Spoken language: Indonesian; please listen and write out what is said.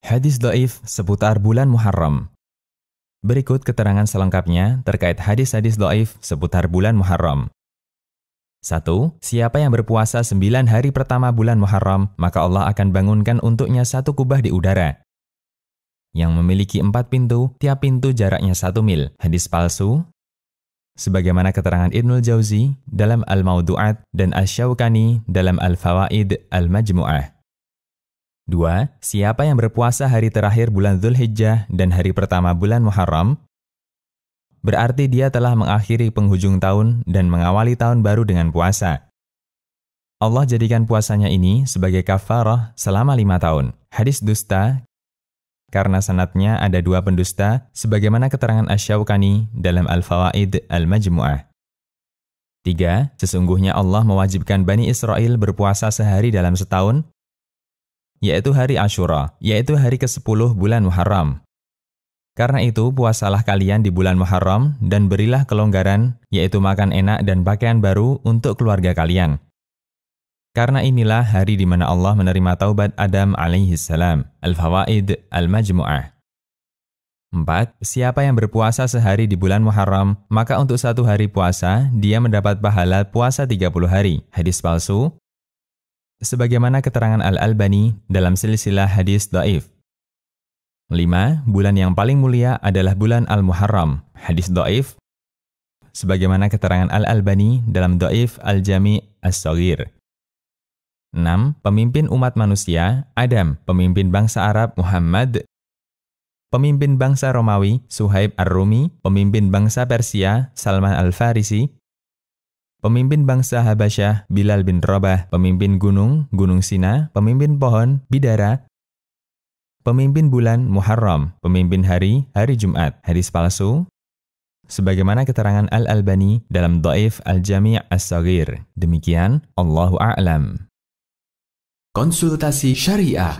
Hadis Do'if seputar bulan Muharram Berikut keterangan selengkapnya terkait hadis-hadis Do'if seputar bulan Muharram. 1. Siapa yang berpuasa 9 hari pertama bulan Muharram, maka Allah akan bangunkan untuknya satu kubah di udara. Yang memiliki empat pintu, tiap pintu jaraknya satu mil. Hadis palsu. Sebagaimana keterangan Ibnul Jauzi dalam Al-Maudu'at dan al syawqani dalam Al-Fawaid Al-Majmu'ah. 2. Siapa yang berpuasa hari terakhir bulan Zulhijjah dan hari pertama bulan Muharram, berarti dia telah mengakhiri penghujung tahun dan mengawali tahun baru dengan puasa. Allah jadikan puasanya ini sebagai kafarah selama lima tahun. Hadis dusta, karena sanatnya ada dua pendusta, sebagaimana keterangan Asyaukani dalam Al-Fawaid Al-Majmu'ah. 3. Sesungguhnya Allah mewajibkan Bani Israel berpuasa sehari dalam setahun yaitu hari Ashura, yaitu hari ke-10 bulan Muharram. Karena itu, puasalah kalian di bulan Muharram dan berilah kelonggaran, yaitu makan enak dan pakaian baru untuk keluarga kalian. Karena inilah hari di mana Allah menerima taubat Adam alaihi salam. Al-Fawaid Al-Majmu'ah. 4. Siapa yang berpuasa sehari di bulan Muharram, maka untuk satu hari puasa, dia mendapat pahala puasa 30 hari. Hadis palsu, sebagaimana keterangan Al-Albani dalam silsilah hadis daif. 5. Bulan yang paling mulia adalah bulan Al-Muharram, hadis daif, sebagaimana keterangan Al-Albani dalam daif Al-Jami As-Saghir. 6. Pemimpin umat manusia, Adam, pemimpin bangsa Arab, Muhammad, pemimpin bangsa Romawi, Suhaib Ar-Rumi, pemimpin bangsa Persia, Salman Al-Farisi, pemimpin bangsa Habasyah Bilal bin Rabah, pemimpin gunung Gunung Sina, pemimpin pohon Bidara, pemimpin bulan Muharram, pemimpin hari hari Jumat, hadis palsu, sebagaimana keterangan Al-Albani dalam doif Al-Jami' As-Saghir. Demikian, Allahu a'lam. Konsultasi Syariah.